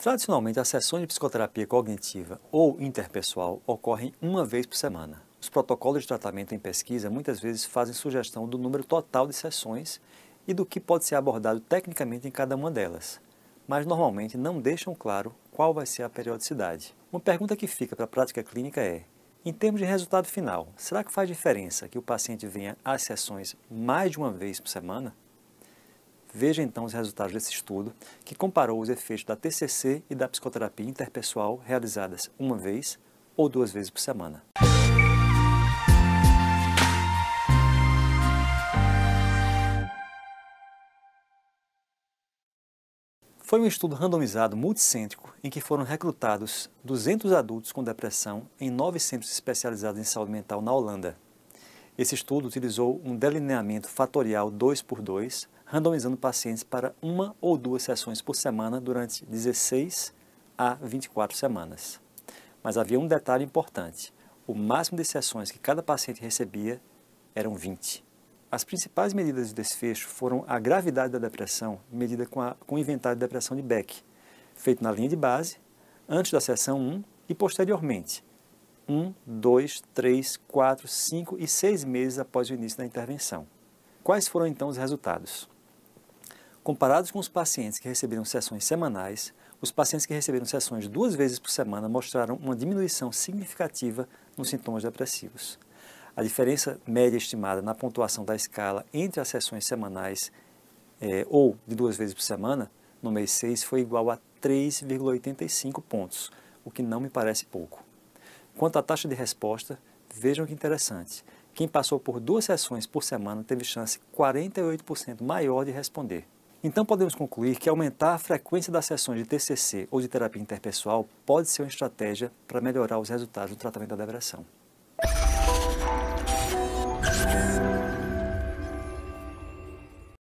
Tradicionalmente, as sessões de psicoterapia cognitiva ou interpessoal ocorrem uma vez por semana. Os protocolos de tratamento em pesquisa muitas vezes fazem sugestão do número total de sessões e do que pode ser abordado tecnicamente em cada uma delas, mas normalmente não deixam claro qual vai ser a periodicidade. Uma pergunta que fica para a prática clínica é: em termos de resultado final, será que faz diferença que o paciente venha às sessões mais de uma vez por semana? Veja então os resultados desse estudo, que comparou os efeitos da TCC e da psicoterapia interpessoal realizadas uma vez ou duas vezes por semana. Foi um estudo randomizado multicêntrico em que foram recrutados 200 adultos com depressão em nove centros especializados em saúde mental na Holanda. Esse estudo utilizou um delineamento fatorial 2 por 2, randomizando pacientes para uma ou duas sessões por semana durante 16 a 24 semanas. Mas havia um detalhe importante. O máximo de sessões que cada paciente recebia eram 20. As principais medidas de desfecho foram a gravidade da depressão, medida com, a, com o inventário de depressão de Beck, feito na linha de base, antes da sessão 1 e posteriormente, um, dois, três, quatro, cinco e seis meses após o início da intervenção. Quais foram então os resultados? Comparados com os pacientes que receberam sessões semanais, os pacientes que receberam sessões duas vezes por semana mostraram uma diminuição significativa nos sintomas depressivos. A diferença média estimada na pontuação da escala entre as sessões semanais é, ou de duas vezes por semana, no mês 6, foi igual a 3,85 pontos, o que não me parece pouco. Quanto à taxa de resposta, vejam que interessante. Quem passou por duas sessões por semana teve chance 48% maior de responder. Então podemos concluir que aumentar a frequência das sessões de TCC ou de terapia interpessoal pode ser uma estratégia para melhorar os resultados do tratamento da depressão.